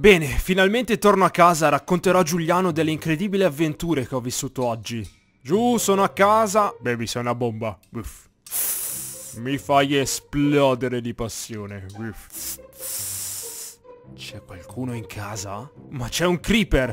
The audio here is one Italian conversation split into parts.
Bene, finalmente torno a casa, racconterò a Giuliano delle incredibili avventure che ho vissuto oggi. Giù, sono a casa. Baby, sei una bomba. Uff. Mi fai esplodere di passione. C'è qualcuno in casa? Ma c'è un creeper!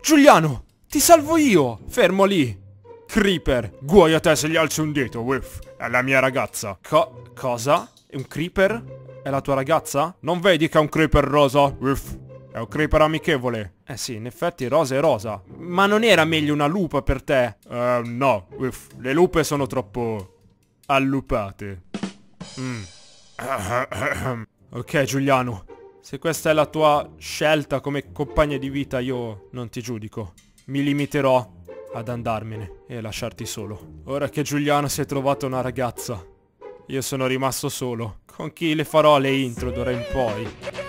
Giuliano, ti salvo io! Fermo lì! Creeper, guai a te se gli alzi un dito, uff, è la mia ragazza. Co cosa? È un creeper? È la tua ragazza? Non vedi che è un creeper rosa? Uff, è un creeper amichevole. Eh sì, in effetti rosa è rosa. Ma non era meglio una lupa per te? Uh, no, Uff, le lupe sono troppo... allupate. Mm. ok Giuliano, se questa è la tua scelta come compagna di vita io non ti giudico. Mi limiterò ad andarmene e lasciarti solo. Ora che Giuliano si è trovato una ragazza, io sono rimasto solo. Con chi le farò le intro d'ora in poi?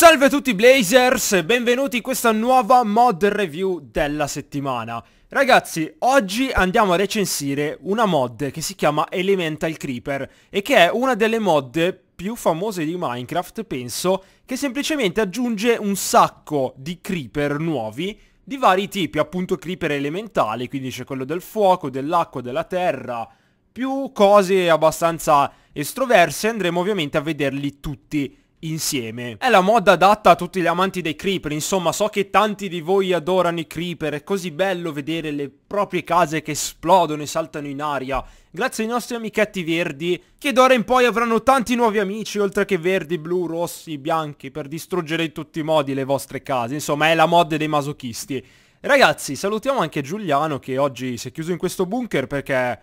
Salve a tutti Blazers benvenuti in questa nuova mod review della settimana Ragazzi, oggi andiamo a recensire una mod che si chiama Elemental Creeper E che è una delle mod più famose di Minecraft, penso Che semplicemente aggiunge un sacco di creeper nuovi Di vari tipi, appunto creeper elementali Quindi c'è quello del fuoco, dell'acqua, della terra Più cose abbastanza estroverse Andremo ovviamente a vederli tutti insieme. È la mod adatta a tutti gli amanti dei creeper, insomma so che tanti di voi adorano i creeper, è così bello vedere le proprie case che esplodono e saltano in aria, grazie ai nostri amichetti verdi, che d'ora in poi avranno tanti nuovi amici, oltre che verdi, blu, rossi, bianchi, per distruggere in tutti i modi le vostre case, insomma è la mod dei masochisti. Ragazzi, salutiamo anche Giuliano che oggi si è chiuso in questo bunker perché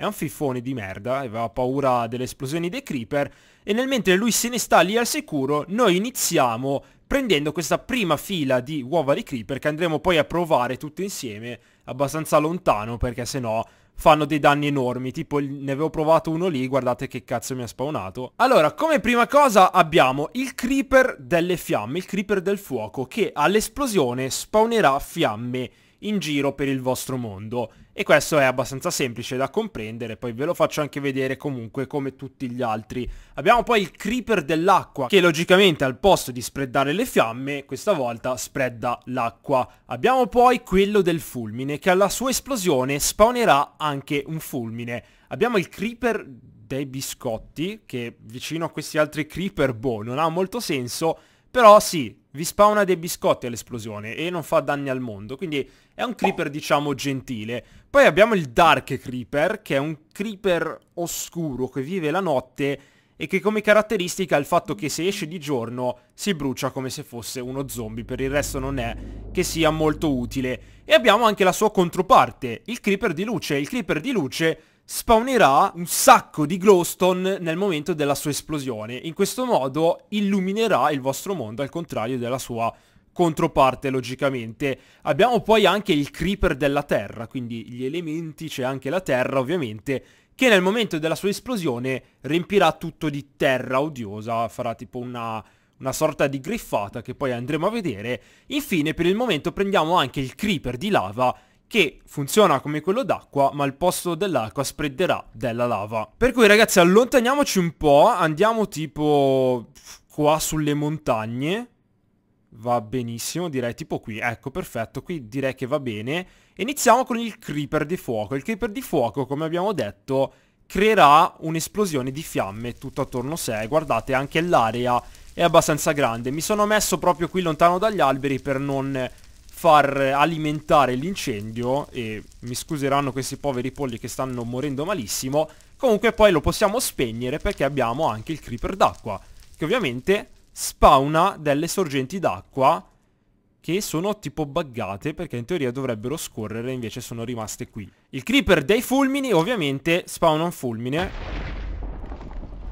è un fifone di merda, aveva paura delle esplosioni dei creeper e nel mentre lui se ne sta lì al sicuro noi iniziamo prendendo questa prima fila di uova di creeper che andremo poi a provare tutte insieme abbastanza lontano perché se no fanno dei danni enormi, tipo ne avevo provato uno lì, guardate che cazzo mi ha spawnato. Allora, come prima cosa abbiamo il creeper delle fiamme, il creeper del fuoco, che all'esplosione spawnerà fiamme in giro per il vostro mondo e questo è abbastanza semplice da comprendere, poi ve lo faccio anche vedere comunque come tutti gli altri. Abbiamo poi il creeper dell'acqua che logicamente al posto di spreadare le fiamme questa volta spreada l'acqua. Abbiamo poi quello del fulmine che alla sua esplosione spawnerà anche un fulmine. Abbiamo il creeper dei biscotti che vicino a questi altri creeper boh non ha molto senso però sì, vi spawna dei biscotti all'esplosione e non fa danni al mondo, quindi è un creeper diciamo gentile. Poi abbiamo il Dark Creeper, che è un creeper oscuro che vive la notte e che come caratteristica ha il fatto che se esce di giorno si brucia come se fosse uno zombie, per il resto non è che sia molto utile. E abbiamo anche la sua controparte, il Creeper di luce. Il Creeper di luce spawnerà un sacco di glowstone nel momento della sua esplosione. In questo modo illuminerà il vostro mondo al contrario della sua controparte logicamente. Abbiamo poi anche il creeper della terra, quindi gli elementi, c'è anche la terra ovviamente, che nel momento della sua esplosione riempirà tutto di terra odiosa, farà tipo una, una sorta di griffata che poi andremo a vedere. Infine per il momento prendiamo anche il creeper di lava che funziona come quello d'acqua ma al posto dell'acqua spreaderà della lava. Per cui ragazzi allontaniamoci un po', andiamo tipo qua sulle montagne, va benissimo, direi tipo qui, ecco perfetto, qui direi che va bene. Iniziamo con il creeper di fuoco, il creeper di fuoco come abbiamo detto creerà un'esplosione di fiamme tutto attorno a sé, guardate anche l'area è abbastanza grande, mi sono messo proprio qui lontano dagli alberi per non far alimentare l'incendio e mi scuseranno questi poveri polli che stanno morendo malissimo comunque poi lo possiamo spegnere perché abbiamo anche il creeper d'acqua che ovviamente spawna delle sorgenti d'acqua che sono tipo buggate perché in teoria dovrebbero scorrere invece sono rimaste qui il creeper dei fulmini ovviamente spawna un fulmine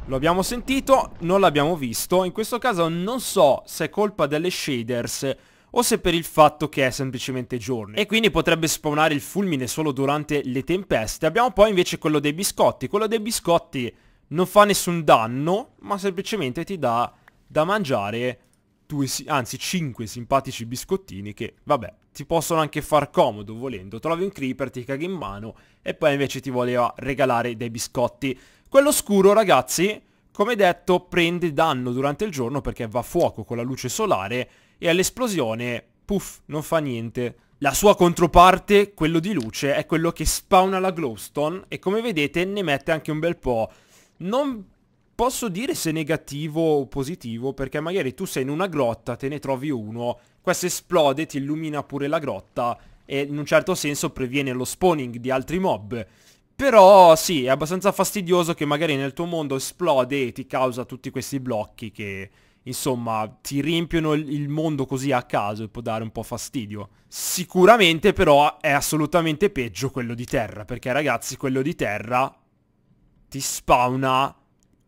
lo abbiamo sentito, non l'abbiamo visto. In questo caso non so se è colpa delle shaders o se per il fatto che è semplicemente giorno e quindi potrebbe spawnare il fulmine solo durante le tempeste. Abbiamo poi invece quello dei biscotti, quello dei biscotti non fa nessun danno ma semplicemente ti dà da mangiare due, anzi 5 simpatici biscottini che vabbè ti possono anche far comodo volendo, trovi un creeper, ti caghi in mano e poi invece ti voleva regalare dei biscotti. Quello scuro ragazzi come detto prende danno durante il giorno perché va a fuoco con la luce solare e all'esplosione, puff, non fa niente. La sua controparte, quello di luce, è quello che spawna la glowstone e come vedete ne mette anche un bel po'. Non posso dire se negativo o positivo perché magari tu sei in una grotta, te ne trovi uno, questo esplode, ti illumina pure la grotta e in un certo senso previene lo spawning di altri mob. Però sì, è abbastanza fastidioso che magari nel tuo mondo esplode e ti causa tutti questi blocchi che insomma, ti riempiono il mondo così a caso e può dare un po' fastidio. Sicuramente però è assolutamente peggio quello di terra, perché ragazzi quello di terra ti spawna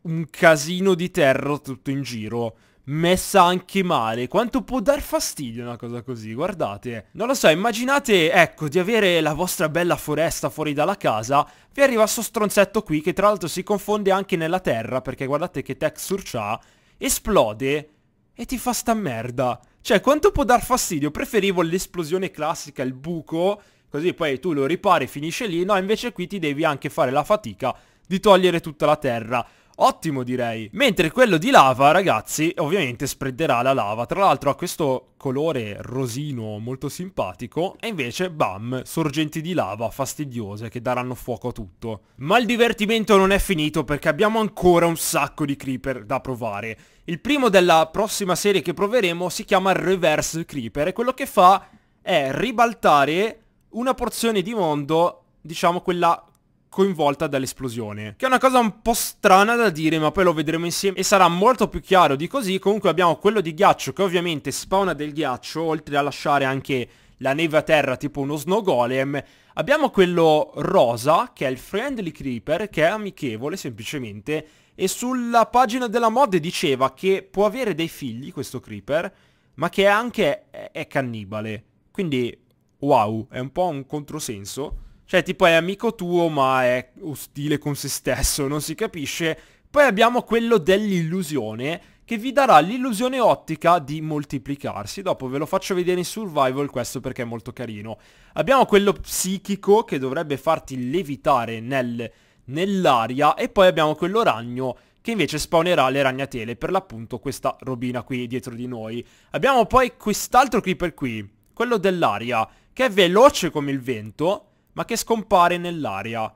un casino di terra tutto in giro messa anche male. Quanto può dar fastidio una cosa così, guardate. Non lo so, immaginate, ecco, di avere la vostra bella foresta fuori dalla casa, vi arriva sto stronzetto qui che tra l'altro si confonde anche nella terra, perché guardate che texture c'ha, esplode e ti fa sta merda. Cioè, quanto può dar fastidio? Preferivo l'esplosione classica, il buco, così poi tu lo ripari, e finisce lì. No, invece qui ti devi anche fare la fatica di togliere tutta la terra. Ottimo direi. Mentre quello di lava, ragazzi, ovviamente spreaderà la lava. Tra l'altro ha questo colore rosino molto simpatico e invece, bam, sorgenti di lava fastidiose che daranno fuoco a tutto. Ma il divertimento non è finito perché abbiamo ancora un sacco di creeper da provare. Il primo della prossima serie che proveremo si chiama Reverse Creeper e quello che fa è ribaltare una porzione di mondo, diciamo quella coinvolta dall'esplosione. Che è una cosa un po' strana da dire, ma poi lo vedremo insieme e sarà molto più chiaro di così. Comunque abbiamo quello di ghiaccio che ovviamente spawna del ghiaccio, oltre a lasciare anche la neve a terra tipo uno snow golem. Abbiamo quello rosa, che è il friendly creeper, che è amichevole semplicemente, e sulla pagina della mod diceva che può avere dei figli questo creeper, ma che anche è, cannibale. Quindi, wow, è un po' un controsenso. Cioè tipo è amico tuo ma è ostile con se stesso, non si capisce. Poi abbiamo quello dell'illusione che vi darà l'illusione ottica di moltiplicarsi. Dopo ve lo faccio vedere in survival questo perché è molto carino. Abbiamo quello psichico che dovrebbe farti levitare nel, nell'aria e poi abbiamo quello ragno che invece spawnerà le ragnatele, per l'appunto questa robina qui dietro di noi. Abbiamo poi quest'altro creeper qui, quello dell'aria, che è veloce come il vento, ma che scompare nell'aria.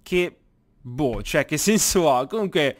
Che... Boh, cioè che senso ha? Comunque...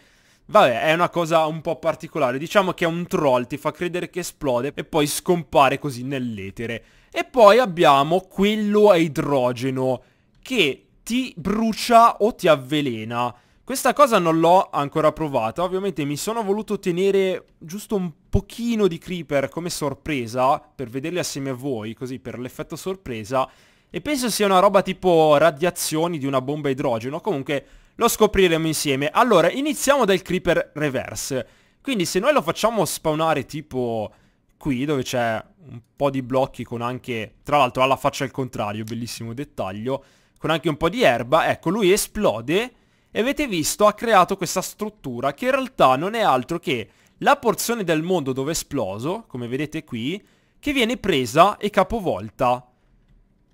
Vabbè, è una cosa un po' particolare. Diciamo che è un troll, ti fa credere che esplode e poi scompare così nell'etere. E poi abbiamo quello a idrogeno che ti brucia o ti avvelena. Questa cosa non l'ho ancora provata, ovviamente mi sono voluto tenere giusto un pochino di creeper come sorpresa per vederli assieme a voi, così per l'effetto sorpresa, e penso sia una roba tipo radiazioni di una bomba idrogeno, comunque lo scopriremo insieme. Allora, iniziamo dal creeper reverse. Quindi se noi lo facciamo spawnare tipo qui, dove c'è un po' di blocchi con anche... Tra l'altro ha la faccia al contrario, bellissimo dettaglio. Con anche un po' di erba, ecco, lui esplode e avete visto ha creato questa struttura che in realtà non è altro che la porzione del mondo dove è esploso, come vedete qui, che viene presa e capovolta.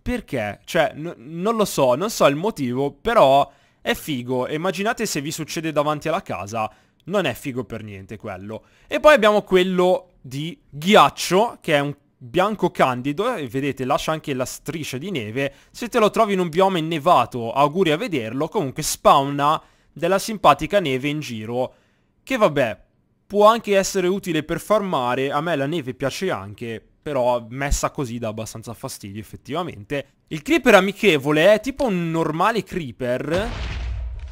Perché? Cioè, non lo so, non so il motivo, però è figo. Immaginate se vi succede davanti alla casa. Non è figo per niente quello. E poi abbiamo quello di ghiaccio, che è un bianco candido e vedete lascia anche la striscia di neve se te lo trovi in un bioma innevato auguri a vederlo comunque spawna della simpatica neve in giro che vabbè può anche essere utile per farmare a me la neve piace anche però messa così dà abbastanza fastidio effettivamente. Il creeper amichevole è tipo un normale creeper,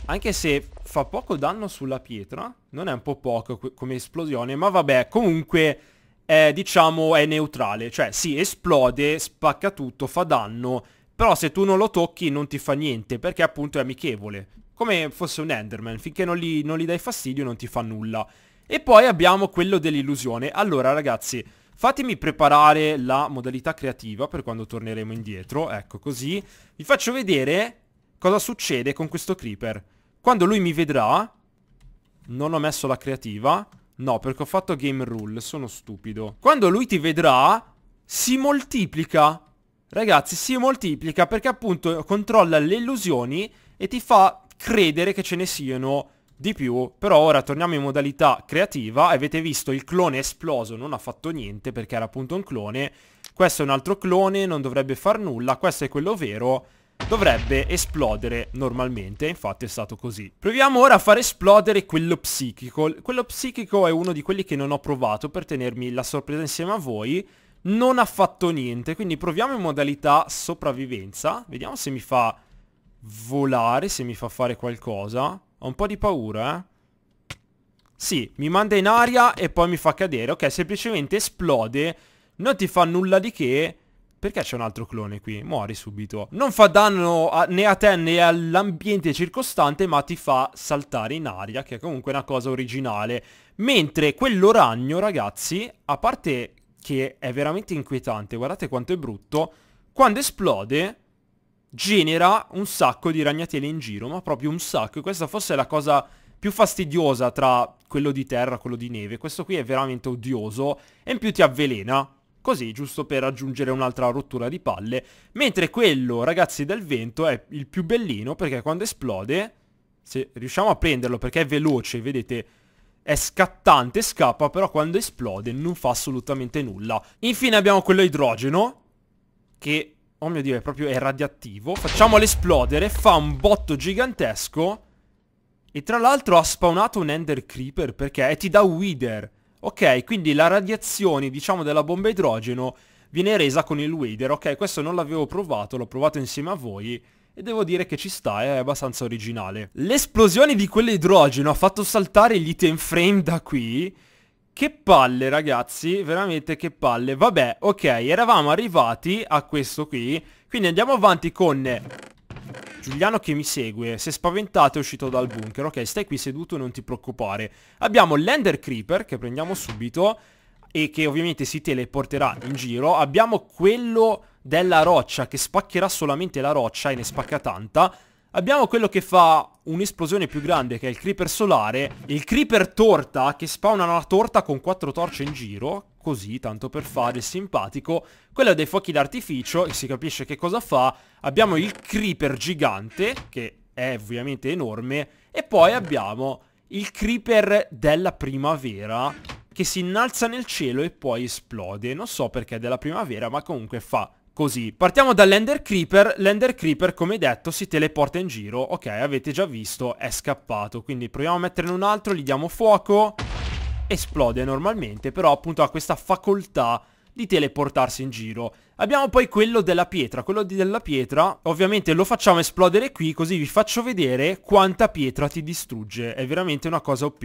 anche se fa poco danno sulla pietra, non è un po' poco come esplosione, ma vabbè, comunque è, diciamo è neutrale, cioè sì, esplode, spacca tutto, fa danno, però se tu non lo tocchi non ti fa niente, perché appunto è amichevole. Come fosse un Enderman, finché non gli, non gli dai fastidio non ti fa nulla. E poi abbiamo quello dell'illusione. Allora ragazzi, Fatemi preparare la modalità creativa per quando torneremo indietro, ecco così. Vi faccio vedere cosa succede con questo creeper. Quando lui mi vedrà, non ho messo la creativa, no perché ho fatto game rule, sono stupido. Quando lui ti vedrà, si moltiplica. Ragazzi, si moltiplica perché appunto controlla le illusioni e ti fa credere che ce ne siano di più, però ora torniamo in modalità creativa, avete visto il clone esploso, non ha fatto niente perché era appunto un clone, questo è un altro clone, non dovrebbe far nulla, questo è quello vero, dovrebbe esplodere normalmente, infatti è stato così. Proviamo ora a far esplodere quello psichico, quello psichico è uno di quelli che non ho provato per tenermi la sorpresa insieme a voi, non ha fatto niente, quindi proviamo in modalità sopravvivenza, vediamo se mi fa volare, se mi fa fare qualcosa... Ho un po' di paura, eh. Sì, mi manda in aria e poi mi fa cadere. Ok, semplicemente esplode. Non ti fa nulla di che. Perché c'è un altro clone qui? Muori subito. Non fa danno a, né a te né all'ambiente circostante, ma ti fa saltare in aria, che è comunque una cosa originale. Mentre quello ragno, ragazzi, a parte che è veramente inquietante, guardate quanto è brutto, quando esplode genera un sacco di ragnatele in giro, ma proprio un sacco. E questa forse è la cosa più fastidiosa tra quello di terra e quello di neve. Questo qui è veramente odioso e in più ti avvelena. Così, giusto per aggiungere un'altra rottura di palle. Mentre quello, ragazzi, del vento è il più bellino perché quando esplode, se riusciamo a prenderlo perché è veloce, vedete, è scattante, scappa, però quando esplode non fa assolutamente nulla. Infine abbiamo quello idrogeno, che Oh mio Dio, è proprio è radioattivo. Facciamolo esplodere, fa un botto gigantesco. E tra l'altro ha spawnato un Ender Creeper perché e ti dà Wither. Ok, quindi la radiazione, diciamo, della bomba idrogeno viene resa con il Wither. Ok, questo non l'avevo provato, l'ho provato insieme a voi e devo dire che ci sta, è abbastanza originale. L'esplosione di quell'idrogeno ha fatto saltare gli item frame da qui che palle ragazzi, veramente che palle. Vabbè, ok, eravamo arrivati a questo qui, quindi andiamo avanti con Giuliano che mi segue, si è spaventato e è uscito dal bunker, ok stai qui seduto non ti preoccupare. Abbiamo l'Ender Creeper che prendiamo subito e che ovviamente si teleporterà in giro, abbiamo quello della roccia che spaccherà solamente la roccia e ne spacca tanta Abbiamo quello che fa un'esplosione più grande che è il creeper solare, il creeper torta che spawna una torta con quattro torce in giro, così tanto per fare il simpatico, quello dei fuochi d'artificio e si capisce che cosa fa, abbiamo il creeper gigante che è ovviamente enorme e poi abbiamo il creeper della primavera che si innalza nel cielo e poi esplode, non so perché è della primavera ma comunque fa così. Partiamo dall'Ender Creeper, l'Ender Creeper come detto si teleporta in giro, ok avete già visto è scappato, quindi proviamo a metterne un altro, gli diamo fuoco, esplode normalmente, però appunto ha questa facoltà di teleportarsi in giro. Abbiamo poi quello della pietra, quello della pietra ovviamente lo facciamo esplodere qui così vi faccio vedere quanta pietra ti distrugge, è veramente una cosa OP.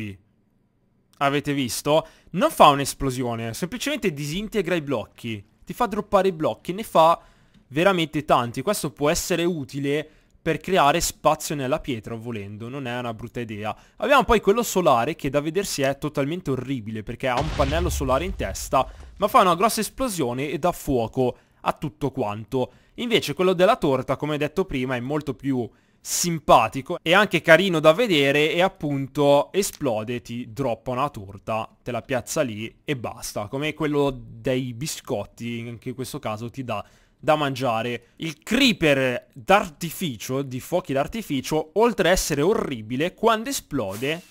Avete visto? Non fa un'esplosione, semplicemente disintegra i blocchi ti fa droppare i blocchi, ne fa veramente tanti. Questo può essere utile per creare spazio nella pietra volendo, non è una brutta idea. Abbiamo poi quello solare che da vedersi è totalmente orribile perché ha un pannello solare in testa ma fa una grossa esplosione e dà fuoco a tutto quanto. Invece quello della torta come detto prima è molto più simpatico e anche carino da vedere e appunto esplode, ti droppa una torta, te la piazza lì e basta. Come quello dei biscotti, anche in questo caso ti dà da mangiare. Il creeper d'artificio, di fuochi d'artificio, oltre a essere orribile, quando esplode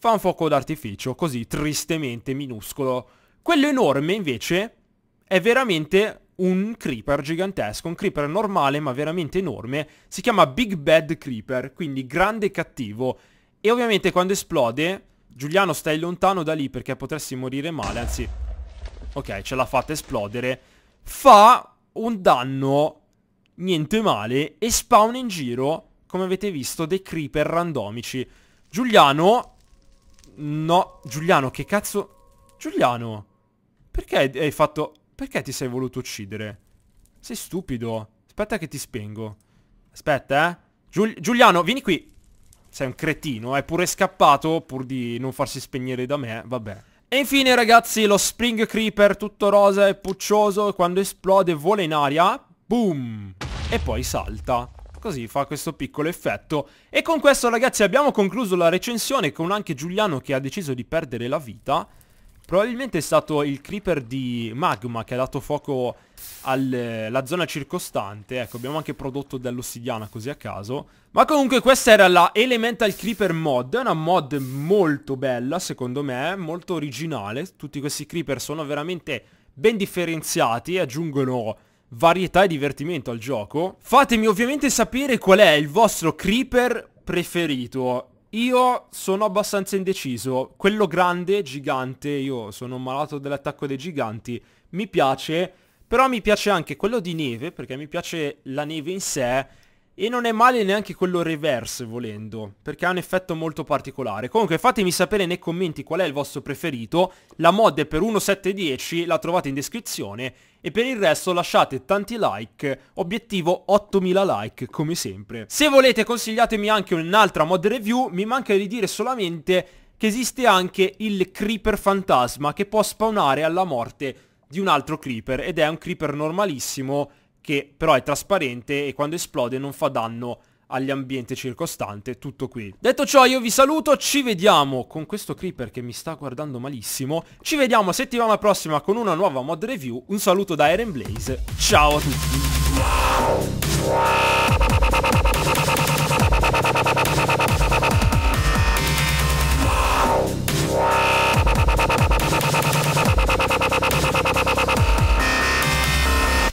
fa un fuoco d'artificio, così tristemente minuscolo. Quello enorme invece è veramente un creeper gigantesco, un creeper normale ma veramente enorme, si chiama Big Bad Creeper, quindi grande cattivo, e ovviamente quando esplode, Giuliano stai lontano da lì perché potresti morire male, anzi, ok ce l'ha fatta esplodere, fa un danno niente male e spawn in giro, come avete visto, dei creeper randomici. Giuliano... No, Giuliano, che cazzo... Giuliano, perché hai fatto... Perché ti sei voluto uccidere? Sei stupido. Aspetta che ti spengo. Aspetta, eh. Giul Giuliano, vieni qui. Sei un cretino, è pure scappato pur di non farsi spegnere da me, vabbè. E infine ragazzi lo Spring Creeper tutto rosa e puccioso quando esplode vola in aria, boom, e poi salta. Così fa questo piccolo effetto. E con questo ragazzi abbiamo concluso la recensione con anche Giuliano che ha deciso di perdere la vita. Probabilmente è stato il creeper di magma che ha dato fuoco alla eh, zona circostante. Ecco, abbiamo anche prodotto dell'ossidiana così a caso. Ma comunque questa era la Elemental Creeper mod. È una mod molto bella, secondo me, molto originale. Tutti questi creeper sono veramente ben differenziati e aggiungono varietà e divertimento al gioco. Fatemi ovviamente sapere qual è il vostro creeper preferito io sono abbastanza indeciso. Quello grande, gigante, io sono malato dell'attacco dei giganti, mi piace, però mi piace anche quello di neve, perché mi piace la neve in sé, e non è male neanche quello reverse, volendo, perché ha un effetto molto particolare. Comunque fatemi sapere nei commenti qual è il vostro preferito, la mod è per 1.7.10, la trovate in descrizione, e per il resto lasciate tanti like, obiettivo 8000 like come sempre. Se volete consigliatemi anche un'altra mod review, mi manca di dire solamente che esiste anche il creeper fantasma che può spawnare alla morte di un altro creeper ed è un creeper normalissimo che però è trasparente e quando esplode non fa danno a agli ambienti circostante, tutto qui. Detto ciò io vi saluto, ci vediamo con questo creeper che mi sta guardando malissimo, ci vediamo settimana prossima con una nuova mod review, un saluto da Eren Blaze, ciao a tutti!